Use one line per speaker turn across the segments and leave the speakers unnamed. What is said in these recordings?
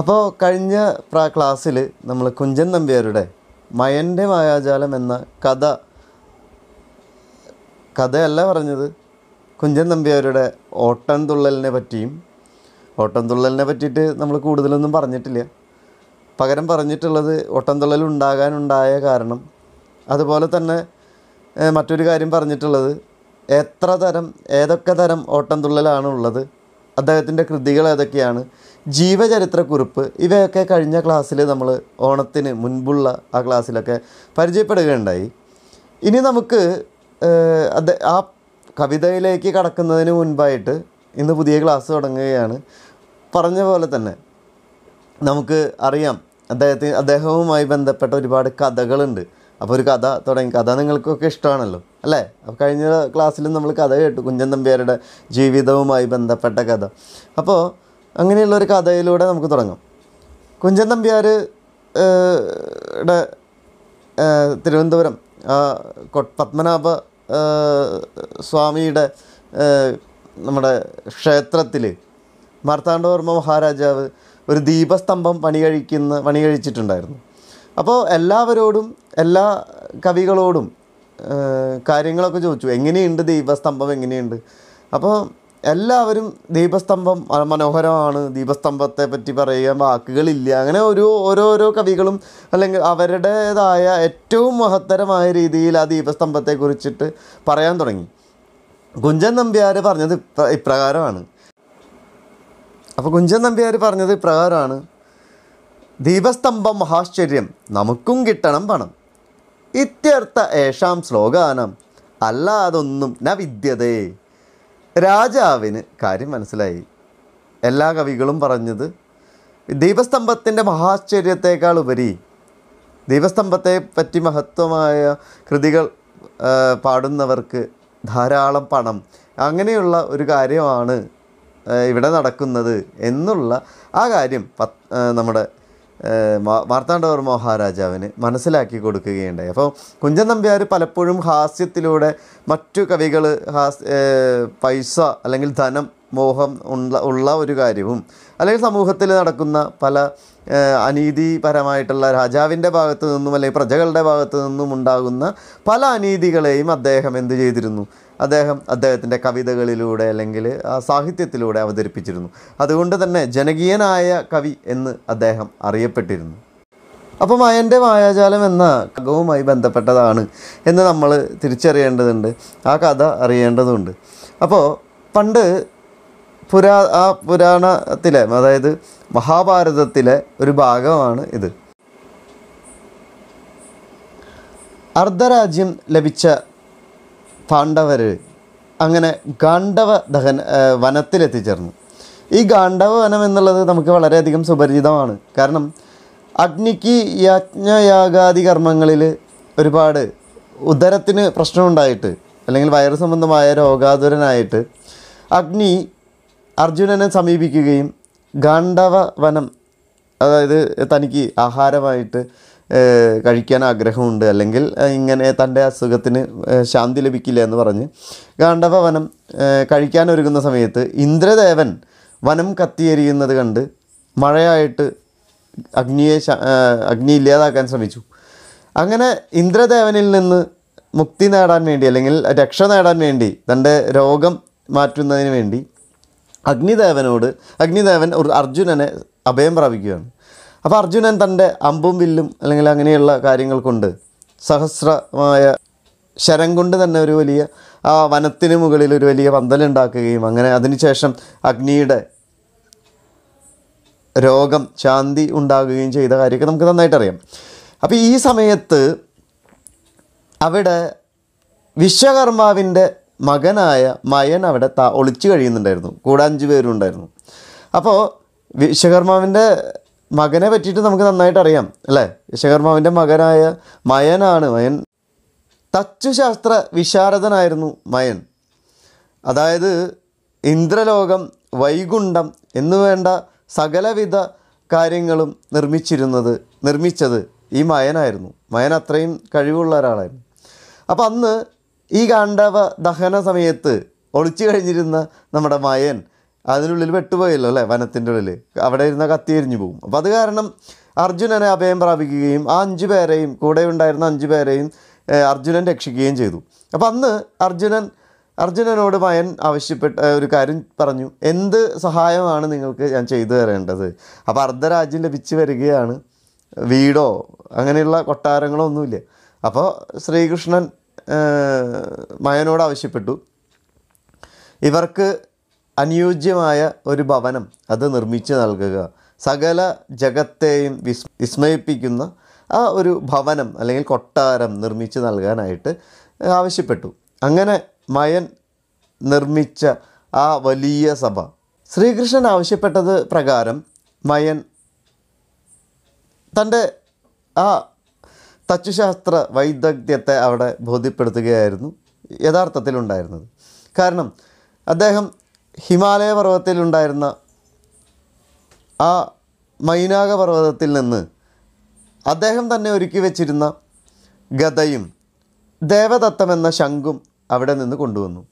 അപ്പോൾ കഴിഞ്ഞ പ്രാ ക്ലാസ്സിൽ നമ്മൾ കുഞ്ചൻ നമ്പ്യാരുടെ മയൻ്റെ മായാജാലം എന്ന കഥ കഥയല്ല പറഞ്ഞത് കുഞ്ചൻ നമ്പ്യാരുടെ ഓട്ടൻതുള്ളലിനെ പറ്റിയും ഓട്ടൻതുള്ളലിനെ പറ്റിയിട്ട് നമ്മൾ കൂടുതലൊന്നും പറഞ്ഞിട്ടില്ല പകരം പറഞ്ഞിട്ടുള്ളത് ഓട്ടൻതുള്ളൽ ഉണ്ടാകാനുണ്ടായ കാരണം അതുപോലെ തന്നെ മറ്റൊരു കാര്യം പറഞ്ഞിട്ടുള്ളത് എത്ര തരം ഏതൊക്കെ തരം ഓട്ടൻതുള്ളലാണ് ഉള്ളത് അദ്ദേഹത്തിൻ്റെ കൃതികൾ ഏതൊക്കെയാണ് ജീവചരിത്രക്കുറിപ്പ് ഇവയൊക്കെ കഴിഞ്ഞ ക്ലാസ്സിൽ നമ്മൾ ഓണത്തിന് മുൻപുള്ള ആ ക്ലാസ്സിലൊക്കെ പരിചയപ്പെടുകയുണ്ടായി ഇനി നമുക്ക് ആ കവിതയിലേക്ക് കടക്കുന്നതിന് മുൻപായിട്ട് ഇന്ന് പുതിയ ക്ലാസ് തുടങ്ങുകയാണ് പറഞ്ഞ പോലെ തന്നെ നമുക്ക് അറിയാം അദ്ദേഹത്തിന് അദ്ദേഹവുമായി ബന്ധപ്പെട്ട ഒരുപാട് കഥകളുണ്ട് അപ്പോൾ ഒരു കഥ തുടങ്ങി കഥ നിങ്ങൾക്കൊക്കെ ഇഷ്ടമാണല്ലോ അല്ലേ അപ്പോൾ കഴിഞ്ഞ ക്ലാസ്സിലും നമ്മൾ കഥ കേട്ടു കുഞ്ചൻ നമ്പ്യാരുടെ ജീവിതവുമായി ബന്ധപ്പെട്ട കഥ അപ്പോൾ അങ്ങനെയുള്ളൊരു ഒരു കഥയിലൂടെ നമുക്ക് തുടങ്ങാം കുഞ്ചൻ നമ്പ്യാർ തിരുവനന്തപുരം പത്മനാഭ സ്വാമിയുടെ നമ്മുടെ ക്ഷേത്രത്തിൽ മാർത്താണ്ഡവർമ്മ മഹാരാജാവ് ഒരു ദീപസ്തംഭം പണി കഴിക്കുന്ന പണി കഴിച്ചിട്ടുണ്ടായിരുന്നു അപ്പോൾ എല്ലാവരോടും എല്ലാ കവികളോടും കാര്യങ്ങളൊക്കെ ചോദിച്ചു എങ്ങനെയുണ്ട് ദീപസ്തംഭം എങ്ങനെയുണ്ട് അപ്പോൾ എല്ലാവരും ദീപസ്തംഭം മനോഹരമാണ് ദീപസ്തംഭത്തെ പറ്റി പറയാൻ വാക്കുകളില്ല അങ്ങനെ ഒരു ഓരോരോ കവികളും അല്ലെങ്കിൽ അവരുടേതായ ഏറ്റവും മഹത്തരമായ രീതിയിൽ ആ ദീപസ്തംഭത്തെ കുറിച്ചിട്ട് പറയാൻ തുടങ്ങി കുഞ്ചൻ നമ്പ്യാർ പറഞ്ഞത് ഇപ്രകാരമാണ് അപ്പോൾ കുഞ്ചൻ നമ്പ്യാർ പറഞ്ഞത് ഇപ്രകാരമാണ് ദീപസ്തംഭം മഹാശ്ചര്യം നമുക്കും കിട്ടണം പണം ഇത്യർത്ഥ ഏഷാം ശ്ലോകാനം അല്ലാതൊന്നും ന വിദ്യതേ രാജാവിന് കാര്യം മനസ്സിലായി എല്ലാ കവികളും പറഞ്ഞത് ദീപസ്തംഭത്തിൻ്റെ മഹാശ്ചര്യത്തെക്കാൾ ഉപരി ദീപസ്തംഭത്തെ പറ്റി മഹത്വമായ കൃതികൾ പാടുന്നവർക്ക് ധാരാളം പണം അങ്ങനെയുള്ള ഒരു കാര്യമാണ് ഇവിടെ നടക്കുന്നത് എന്നുള്ള ആ കാര്യം നമ്മുടെ മാർത്താണ്ഡവർമ്മ മഹാരാജാവിന് മനസ്സിലാക്കി കൊടുക്കുകയുണ്ടായി അപ്പോൾ കുഞ്ചൻ നമ്പ്യാർ പലപ്പോഴും ഹാസ്യത്തിലൂടെ മറ്റു കവികൾ ഹാസ് പൈസ അല്ലെങ്കിൽ ധനം മോഹം ഉള്ള ഉള്ള ഒരു കാര്യവും അല്ലെങ്കിൽ സമൂഹത്തിൽ നടക്കുന്ന പല അനീതിപരമായിട്ടുള്ള രാജാവിൻ്റെ ഭാഗത്തു നിന്നും അല്ലെങ്കിൽ പ്രജകളുടെ ഭാഗത്തു നിന്നും ഉണ്ടാകുന്ന പല അനീതികളെയും അദ്ദേഹം എന്ത് ചെയ്തിരുന്നു അദ്ദേഹം അദ്ദേഹത്തിൻ്റെ കവിതകളിലൂടെ അല്ലെങ്കിൽ ആ സാഹിത്യത്തിലൂടെ അവതരിപ്പിച്ചിരുന്നു അതുകൊണ്ട് തന്നെ ജനകീയനായ കവി എന്ന് അദ്ദേഹം അറിയപ്പെട്ടിരുന്നു അപ്പം മയൻ്റെ മായാജാലം എന്ന കഥവുമായി ബന്ധപ്പെട്ടതാണ് എന്ന് നമ്മൾ തിരിച്ചറിയേണ്ടതുണ്ട് ആ കഥ അറിയേണ്ടതുണ്ട് അപ്പോൾ പണ്ട് പുരാ ആ പുരാണത്തിലെ അതായത് മഹാഭാരതത്തിലെ ഒരു ഭാഗമാണ് ഇത് അർദ്ധരാജ്യം ലഭിച്ച പാണ്ഡവർ അങ്ങനെ ഗാണ്ഡവ ദഹൻ വനത്തിലെത്തിച്ചേർന്നു ഈ ഗാണ്ഡവ വനം എന്നുള്ളത് നമുക്ക് വളരെയധികം സുപരിചിതമാണ് കാരണം അഗ്നിക്ക് യജ്ഞയാഗാദി കർമ്മങ്ങളിൽ ഒരുപാട് ഉദരത്തിന് പ്രശ്നമുണ്ടായിട്ട് അല്ലെങ്കിൽ വയറു സംബന്ധമായ രോഗാതുരനായിട്ട് അഗ്നി അർജുനനെ സമീപിക്കുകയും ഗാണ്ഡവ വനം അതായത് തനിക്ക് ആഹാരമായിട്ട് കഴിക്കാൻ ആഗ്രഹമുണ്ട് അല്ലെങ്കിൽ ഇങ്ങനെ തൻ്റെ അസുഖത്തിന് ശാന്തി ലഭിക്കില്ല എന്ന് പറഞ്ഞ് ഗാണ്ഡവ വനം കഴിക്കാൻ ഒരുങ്ങുന്ന സമയത്ത് ഇന്ദ്രദേവൻ വനം കത്തിയെരിയുന്നത് കണ്ട് മഴയായിട്ട് അഗ്നിയെ അഗ്നി ഇല്ലാതാക്കാൻ ശ്രമിച്ചു അങ്ങനെ ഇന്ദ്രദേവനിൽ നിന്ന് മുക്തി നേടാൻ വേണ്ടി അല്ലെങ്കിൽ രക്ഷ നേടാൻ വേണ്ടി തൻ്റെ രോഗം മാറ്റുന്നതിന് വേണ്ടി അഗ്നിദേവനോട് അഗ്നിദേവൻ ഒരു അർജുനനെ അഭയം പ്രാപിക്കുകയാണ് അപ്പോൾ അർജുനൻ തൻ്റെ അമ്പും വില്ലും അല്ലെങ്കിൽ അങ്ങനെയുള്ള കാര്യങ്ങൾ കൊണ്ട് സഹസ്രമായ ശരം കൊണ്ട് തന്നെ ഒരു വലിയ ആ വനത്തിന് മുകളിൽ ഒരു വലിയ പന്തലുണ്ടാക്കുകയും അങ്ങനെ അതിനുശേഷം അഗ്നിയുടെ രോഗം ശാന്തി ഉണ്ടാകുകയും ചെയ്ത കാര്യമൊക്കെ നമുക്ക് നന്നായിട്ടറിയാം അപ്പോൾ ഈ സമയത്ത് അവിടെ വിശ്വകർമാവിൻ്റെ മകനായ മയൻ അവിടെ താ ഒളിച്ചു കഴിയുന്നുണ്ടായിരുന്നു കൂടെ അഞ്ച് പേരും ഉണ്ടായിരുന്നു അപ്പോൾ വിശ്വകർമാവിൻ്റെ മകനെ പറ്റിയിട്ട് നമുക്ക് നന്നായിട്ട് അറിയാം അല്ലേ വിശ്വകർമാവിൻ്റെ മകനായ മയനാണ് മയൻ തച്ചുശാസ്ത്ര വിശാരദനായിരുന്നു മയൻ അതായത് ഇന്ദ്രലോകം വൈകുണ്ഠം എന്നു വേണ്ട സകലവിധ കാര്യങ്ങളും നിർമ്മിച്ചിരുന്നത് നിർമ്മിച്ചത് ഈ മയനായിരുന്നു മയൻ അത്രയും കഴിവുള്ള ഒരാളായിരുന്നു അപ്പം അന്ന് ഈ ഗാണ്ഡവ ദഹന സമയത്ത് ഒളിച്ചു കഴിഞ്ഞിരുന്ന നമ്മുടെ മയൻ അതിനുള്ളിൽ വെട്ടുപോയല്ലോ അല്ലേ വനത്തിൻ്റെ ഉള്ളിൽ അവിടെ ഇരുന്ന കത്തി എരിഞ്ഞു പോകും അപ്പോൾ അത് കാരണം അർജുനനെ അഭയം പ്രാപിക്കുകയും ആ അഞ്ചു പേരെയും കൂടെ ഉണ്ടായിരുന്ന അഞ്ചു പേരെയും അർജുനൻ രക്ഷിക്കുകയും ചെയ്തു അപ്പോൾ അന്ന് അർജുനൻ അർജുനനോട് മയൻ ആവശ്യപ്പെട്ട ഒരു കാര്യം പറഞ്ഞു എന്ത് സഹായമാണ് നിങ്ങൾക്ക് ഞാൻ ചെയ്തു തരേണ്ടത് അപ്പോൾ അർദ്ധരാജ്യം ലഭിച്ചു വരികയാണ് വീടോ അങ്ങനെയുള്ള കൊട്ടാരങ്ങളോ ഒന്നുമില്ല അപ്പോൾ ശ്രീകൃഷ്ണൻ മയനോട് ആവശ്യപ്പെട്ടു ഇവർക്ക് അനുയോജ്യമായ ഒരു ഭവനം അത് നിർമ്മിച്ച് നൽകുക സകല ജഗത്തെയും വിസ് വിസ്മയിപ്പിക്കുന്ന ആ ഒരു ഭവനം അല്ലെങ്കിൽ കൊട്ടാരം നിർമ്മിച്ച് നൽകാനായിട്ട് ആവശ്യപ്പെട്ടു അങ്ങനെ മയൻ നിർമ്മിച്ച ആ വലിയ സഭ ശ്രീകൃഷ്ണൻ ആവശ്യപ്പെട്ടത് പ്രകാരം മയൻ തൻ്റെ ആ തച്ചുശാസ്ത്ര വൈദഗ്ധ്യത്തെ അവിടെ ബോധ്യപ്പെടുത്തുകയായിരുന്നു യഥാർത്ഥത്തിലുണ്ടായിരുന്നത് കാരണം അദ്ദേഹം ഹിമാലയ പർവ്വതത്തിലുണ്ടായിരുന്ന ആ മൈനാക പർവ്വതത്തിൽ നിന്ന് അദ്ദേഹം തന്നെ ഒരുക്കി വച്ചിരുന്ന ഗതയും ദേവദത്തം എന്ന ശംഖും അവിടെ നിന്ന് കൊണ്ടുവന്നു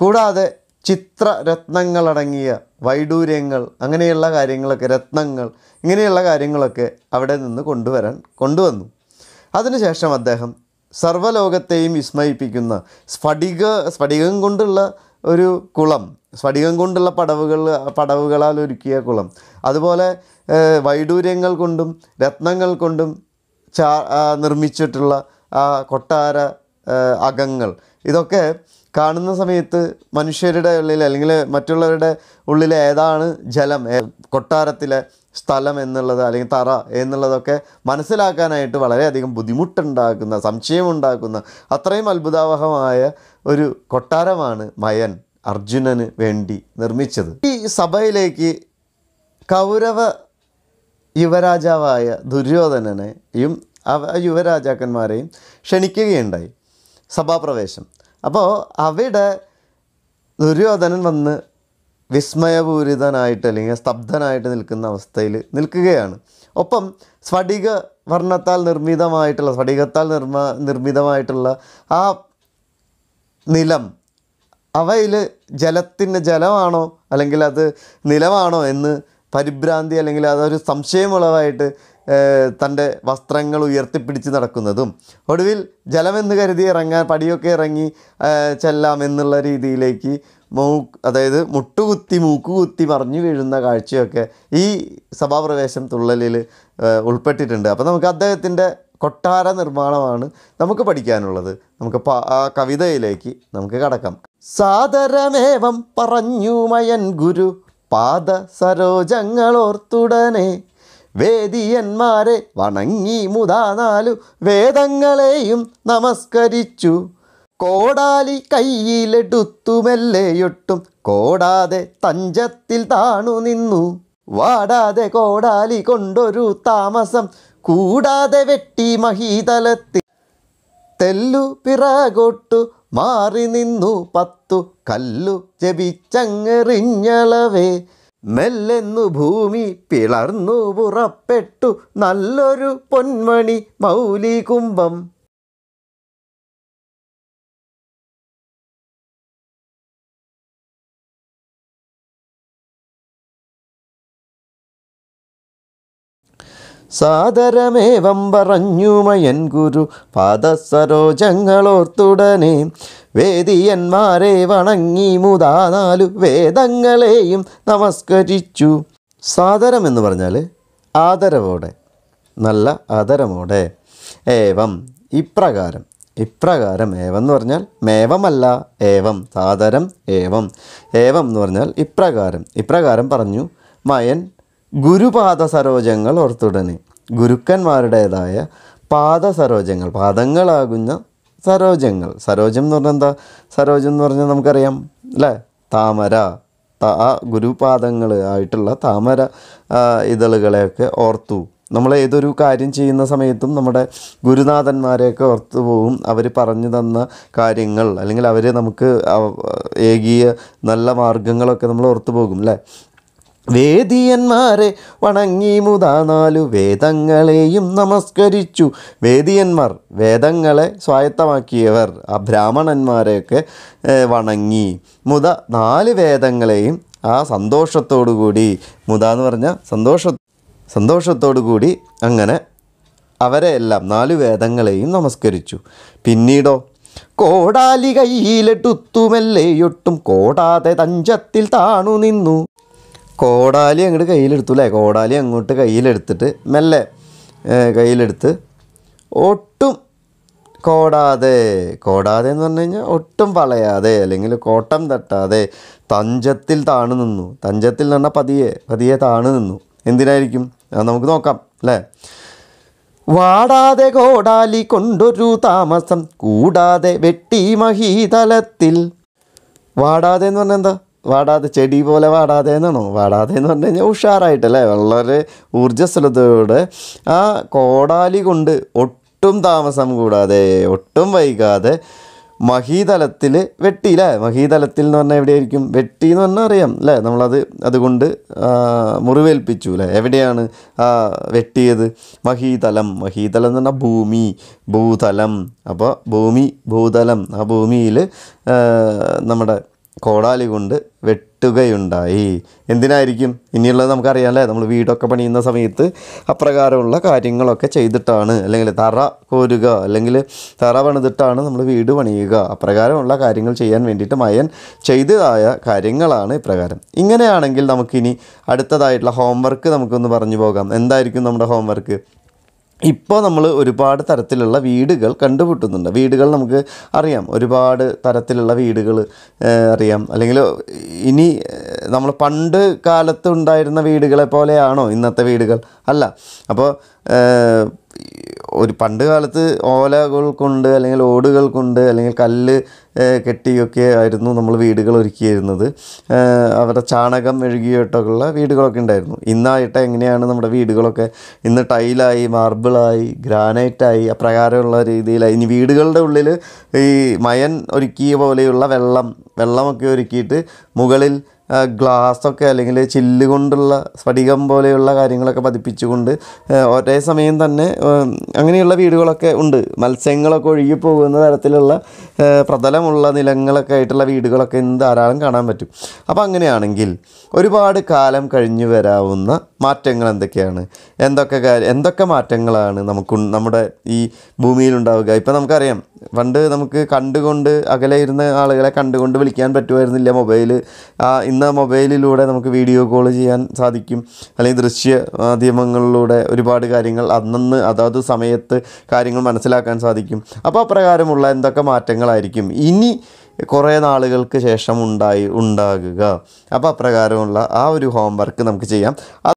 കൂടാതെ ചിത്രരത്നങ്ങളടങ്ങിയ വൈഡൂര്യങ്ങൾ അങ്ങനെയുള്ള കാര്യങ്ങളൊക്കെ രത്നങ്ങൾ ഇങ്ങനെയുള്ള കാര്യങ്ങളൊക്കെ അവിടെ നിന്ന് കൊണ്ടുവരാൻ കൊണ്ടുവന്നു അതിനുശേഷം അദ്ദേഹം സർവ്വലോകത്തെയും വിസ്മയിപ്പിക്കുന്ന സ്ഫടിക സ്ഫടികം കൊണ്ടുള്ള ഒരു കുളം സ്ഫടികം കൊണ്ടുള്ള പടവുകൾ പടവുകളാൽ ഒരുക്കിയ കുളം അതുപോലെ വൈഡൂര്യങ്ങൾ കൊണ്ടും രത്നങ്ങൾ കൊണ്ടും ചാ നിർമ്മിച്ചിട്ടുള്ള ആ കൊട്ടാര അകങ്ങൾ ഇതൊക്കെ കാണുന്ന സമയത്ത് മനുഷ്യരുടെ ഉള്ളിൽ അല്ലെങ്കിൽ മറ്റുള്ളവരുടെ ഉള്ളിൽ ഏതാണ് ജലം കൊട്ടാരത്തിലെ സ്ഥലം എന്നുള്ളത് അല്ലെങ്കിൽ തറ എന്നുള്ളതൊക്കെ മനസ്സിലാക്കാനായിട്ട് വളരെയധികം ബുദ്ധിമുട്ടുണ്ടാക്കുന്ന സംശയമുണ്ടാക്കുന്ന അത്രയും അത്ഭുതാവഹമായ ഒരു കൊട്ടാരമാണ് മയൻ അർജുനന് വേണ്ടി നിർമ്മിച്ചത് ഈ സഭയിലേക്ക് കൗരവ യുവരാജാവായ ദുര്യോധനനെയും യുവരാജാക്കന്മാരെയും ക്ഷണിക്കുകയുണ്ടായി സഭാപ്രവേശം അപ്പോൾ അവിടെ ദുര്യോധനൻ വന്ന് വിസ്മയപൂരിതനായിട്ട് അല്ലെങ്കിൽ സ്തബ്ധനായിട്ട് നിൽക്കുന്ന അവസ്ഥയിൽ നിൽക്കുകയാണ് ഒപ്പം സ്ഫടിക വർണ്ണത്താൽ നിർമ്മിതമായിട്ടുള്ള സ്ഫടികത്താൽ നിർമ്മ നിർമ്മിതമായിട്ടുള്ള ആ നിലം അവയിൽ ജലത്തിൻ്റെ ജലമാണോ അല്ലെങ്കിൽ അത് നിലമാണോ എന്ന് പരിഭ്രാന്തി അല്ലെങ്കിൽ അതൊരു സംശയമുള്ളതായിട്ട് തൻ്റെ വസ്ത്രങ്ങൾ ഉയർത്തിപ്പിടിച്ച് നടക്കുന്നതും ഒടുവിൽ ജലമെന്ന് കരുതി ഇറങ്ങാൻ പടിയൊക്കെ ഇറങ്ങി എന്നുള്ള രീതിയിലേക്ക് മൂ അതായത് മുട്ടുകുത്തി മൂക്കുകുത്തി മറിഞ്ഞു വീഴുന്ന കാഴ്ചയൊക്കെ ഈ സഭാപ്രവേശം തുള്ളലിൽ ഉൾപ്പെട്ടിട്ടുണ്ട് അപ്പോൾ നമുക്ക് അദ്ദേഹത്തിൻ്റെ കൊട്ടാര നിർമ്മാണമാണ് നമുക്ക് പഠിക്കാനുള്ളത് നമുക്ക് ആ കവിതയിലേക്ക് നമുക്ക് കടക്കാം സാദരമേവം പറഞ്ഞു മയൻ ഗുരു പാദ സരോജങ്ങളോർത്തുടനെ വേദിയന്മാരെ വണങ്ങി മുതാനാലു വേദങ്ങളെയും നമസ്കരിച്ചു കോടാലി കയ്യിലെടുത്തുമെല്ലേയൊട്ടും കോടാതെ തഞ്ചത്തിൽ താണു നിന്നു വാടാതെ കോടാലി കൊണ്ടൊരു താമസം കൂടാതെ വെട്ടി മഹീതലത്തിൽ തെല്ലു പിറകൊട്ടു മാറി നിന്നു പത്തു കല്ലു ജപിച്ചങ്ങെറിഞ്ഞളവേ മെല്ലെന്നു ഭൂമി പിളർന്നു പുറപ്പെട്ടു നല്ലൊരു പൊന്മണി മൗലികുംഭം സാദരമേവം പറഞ്ഞു മയൻ ഗുരു പാദസരോജങ്ങളോർത്തുടനെ വേദിയന്മാരെ വണങ്ങി മുതാ നാലു വേദങ്ങളെയും നമസ്കരിച്ചു സാദരം എന്ന് പറഞ്ഞാൽ ആദരവോടെ നല്ല ആദരമോടെ ഏവം ഇപ്രകാരം ഇപ്രകാരം ഏവം എന്ന് പറഞ്ഞാൽ മേവമല്ല ഏവം സാദരം ഏവം ഏവം എന്ന് പറഞ്ഞാൽ ഇപ്രകാരം ഇപ്രകാരം പറഞ്ഞു മയൻ ഗുരുപാദ സരോജങ്ങൾ ഓർത്തുടനെ ഗുരുക്കന്മാരുടേതായ പാദ സരോജങ്ങൾ പാദങ്ങളാകുന്ന സരോജങ്ങൾ സരോജം എന്ന് പറഞ്ഞാൽ എന്താ സരോജം എന്ന് പറഞ്ഞാൽ നമുക്കറിയാം അല്ലേ താമര താ ഗുരുപാദങ്ങൾ ആയിട്ടുള്ള താമര ഇതളുകളെയൊക്കെ ഓർത്തു നമ്മൾ ഏതൊരു കാര്യം ചെയ്യുന്ന സമയത്തും നമ്മുടെ ഗുരുനാഥന്മാരെയൊക്കെ ഓർത്തു പോവും അവർ പറഞ്ഞു തന്ന കാര്യങ്ങൾ അല്ലെങ്കിൽ അവർ നമുക്ക് ഏകീയ നല്ല മാർഗങ്ങളൊക്കെ നമ്മൾ ഓർത്തു പോകും അല്ലേ വേദിയന്മാരെ വണങ്ങി മുതാ നാലു വേദങ്ങളെയും നമസ്കരിച്ചു വേദിയന്മാർ വേദങ്ങളെ സ്വായത്തമാക്കിയവർ ആ ബ്രാഹ്മണന്മാരെയൊക്കെ വണങ്ങി മുത നാല് വേദങ്ങളെയും ആ സന്തോഷത്തോടു കൂടി മുത എന്ന് പറഞ്ഞാൽ സന്തോഷ സന്തോഷത്തോടു കൂടി അങ്ങനെ അവരെ എല്ലാം നാലു വേദങ്ങളെയും നമസ്കരിച്ചു പിന്നീടോ കോടാലി കയ്യിലെട്ടുത്തുമെല്ലേയൊട്ടും കോടാതെ തഞ്ചത്തിൽ താണു നിന്നു കോടാലി അങ്ങോട്ട് കയ്യിലെടുത്തു അല്ലേ കോടാലി അങ്ങോട്ട് കയ്യിലെടുത്തിട്ട് മെല്ലെ കയ്യിലെടുത്ത് ഒട്ടും കോടാതെ കോടാതെ എന്ന് പറഞ്ഞു കഴിഞ്ഞാൽ ഒട്ടും വളയാതെ അല്ലെങ്കിൽ കോട്ടം തട്ടാതെ തഞ്ചത്തിൽ താണു നിന്നു തഞ്ചത്തിൽ എന്ന് പറഞ്ഞാൽ പതിയെ പതിയെ താണു നിന്നു എന്തിനായിരിക്കും അത് നമുക്ക് നോക്കാം അല്ലേ വാടാതെ കോടാലി കൊണ്ടൊരു താമസം കൂടാതെ വെട്ടി മഹീതലത്തിൽ വാടാതെ എന്ന് പറഞ്ഞാൽ എന്താ വാടാതെ ചെടി പോലെ വാടാതെ എന്നാണോ വാടാതെ എന്ന് പറഞ്ഞു കഴിഞ്ഞാൽ ഉഷാറായിട്ടല്ലേ വളരെ ഊർജ്ജസ്വലതയോടെ ആ കോടാലി കൊണ്ട് ഒട്ടും താമസം കൂടാതെ ഒട്ടും വൈകാതെ മഹീതലത്തിൽ വെട്ടി അല്ലേ മഹീതലത്തിൽ എന്ന് പറഞ്ഞാൽ എവിടെയായിരിക്കും വെട്ടി എന്ന് പറഞ്ഞാൽ അറിയാം അല്ലേ നമ്മളത് അതുകൊണ്ട് മുറിവേൽപ്പിച്ചു അല്ലേ എവിടെയാണ് ആ വെട്ടിയത് മഹീതലം മഹീതലം എന്ന് പറഞ്ഞാൽ ഭൂമി ഭൂതലം അപ്പോൾ ഭൂമി ഭൂതലം ആ ഭൂമിയിൽ നമ്മുടെ കോടാലി കൊണ്ട് വെട്ടുകയുണ്ടായി എന്തിനായിരിക്കും ഇനിയുള്ളത് നമുക്കറിയാമല്ലേ നമ്മൾ വീടൊക്കെ പണിയുന്ന സമയത്ത് അപ്രകാരമുള്ള കാര്യങ്ങളൊക്കെ ചെയ്തിട്ടാണ് അല്ലെങ്കിൽ തറ കോരുക അല്ലെങ്കിൽ തറ പണിതിട്ടാണ് നമ്മൾ വീട് പണിയുക അപ്രകാരമുള്ള കാര്യങ്ങൾ ചെയ്യാൻ വേണ്ടിയിട്ട് മയൻ ചെയ്തതായ കാര്യങ്ങളാണ് ഇപ്രകാരം ഇങ്ങനെയാണെങ്കിൽ നമുക്കിനി അടുത്തതായിട്ടുള്ള ഹോംവർക്ക് നമുക്കൊന്ന് പറഞ്ഞു പോകാം എന്തായിരിക്കും നമ്മുടെ ഹോംവർക്ക് ഇപ്പോൾ നമ്മൾ ഒരുപാട് തരത്തിലുള്ള വീടുകൾ കണ്ടുപിട്ടുന്നുണ്ട് വീടുകൾ നമുക്ക് അറിയാം ഒരുപാട് തരത്തിലുള്ള വീടുകൾ അറിയാം അല്ലെങ്കിൽ ഇനി നമ്മൾ പണ്ട് കാലത്ത് ഉണ്ടായിരുന്ന വീടുകളെ പോലെയാണോ ഇന്നത്തെ വീടുകൾ അല്ല അപ്പോൾ ഒരു പണ്ട് കാലത്ത് ഓലകൾ കൊണ്ട് അല്ലെങ്കിൽ ഓടുകൾ കൊണ്ട് അല്ലെങ്കിൽ കല്ല് കെട്ടിയൊക്കെ ആയിരുന്നു നമ്മൾ വീടുകൾ ഒരുക്കിയിരുന്നത് അവരുടെ ചാണകം മെഴുകിയിട്ടൊക്കെയുള്ള വീടുകളൊക്കെ ഉണ്ടായിരുന്നു ഇന്നായിട്ട് എങ്ങനെയാണ് നമ്മുടെ വീടുകളൊക്കെ ഇന്ന് ടൈലായി മാർബിളായി ഗ്രാനൈറ്റായി അപ്രകാരമുള്ള രീതിയിലായി ഇനി വീടുകളുടെ ഉള്ളിൽ ഈ മയൻ ഒരുക്കിയ പോലെയുള്ള വെള്ളം വെള്ളമൊക്കെ ഒരുക്കിയിട്ട് മുകളിൽ ഗ്ലാസ്സൊക്കെ അല്ലെങ്കിൽ ചില്ല് കൊണ്ടുള്ള സ്ഫടികം പോലെയുള്ള കാര്യങ്ങളൊക്കെ പതിപ്പിച്ചുകൊണ്ട് ഒരേ സമയം തന്നെ അങ്ങനെയുള്ള വീടുകളൊക്കെ ഉണ്ട് മത്സ്യങ്ങളൊക്കെ ഒഴുകി പോകുന്ന തരത്തിലുള്ള പ്രതലമുള്ള നിലങ്ങളൊക്കെ ആയിട്ടുള്ള വീടുകളൊക്കെ ഇന്ന് ധാരാളം കാണാൻ പറ്റും അപ്പോൾ അങ്ങനെയാണെങ്കിൽ ഒരുപാട് കാലം കഴിഞ്ഞു വരാവുന്ന മാറ്റങ്ങൾ എന്തൊക്കെയാണ് എന്തൊക്കെ കാര്യം എന്തൊക്കെ മാറ്റങ്ങളാണ് നമുക്ക് നമ്മുടെ ഈ ഭൂമിയിൽ ഉണ്ടാവുക ഇപ്പം നമുക്കറിയാം പണ്ട് നമുക്ക് കണ്ടുകൊണ്ട് അകലെ ഇരുന്ന ആളുകളെ കണ്ടുകൊണ്ട് വിളിക്കാൻ പറ്റുമായിരുന്നില്ല മൊബൈൽ ആ ഇന്ന് മൊബൈലിലൂടെ നമുക്ക് വീഡിയോ കോൾ ചെയ്യാൻ സാധിക്കും അല്ലെങ്കിൽ ദൃശ്യ മാധ്യമങ്ങളിലൂടെ ഒരുപാട് കാര്യങ്ങൾ അന്നന്ന് അതാത് സമയത്ത് കാര്യങ്ങൾ മനസ്സിലാക്കാൻ സാധിക്കും അപ്പോൾ അപ്രകാരമുള്ള എന്തൊക്കെ മാറ്റങ്ങളായിരിക്കും ഇനി കുറേ നാളുകൾക്ക് ശേഷം ഉണ്ടായി ഉണ്ടാകുക അപ്പോൾ അപ്രകാരമുള്ള ആ ഒരു ഹോംവർക്ക് നമുക്ക് ചെയ്യാം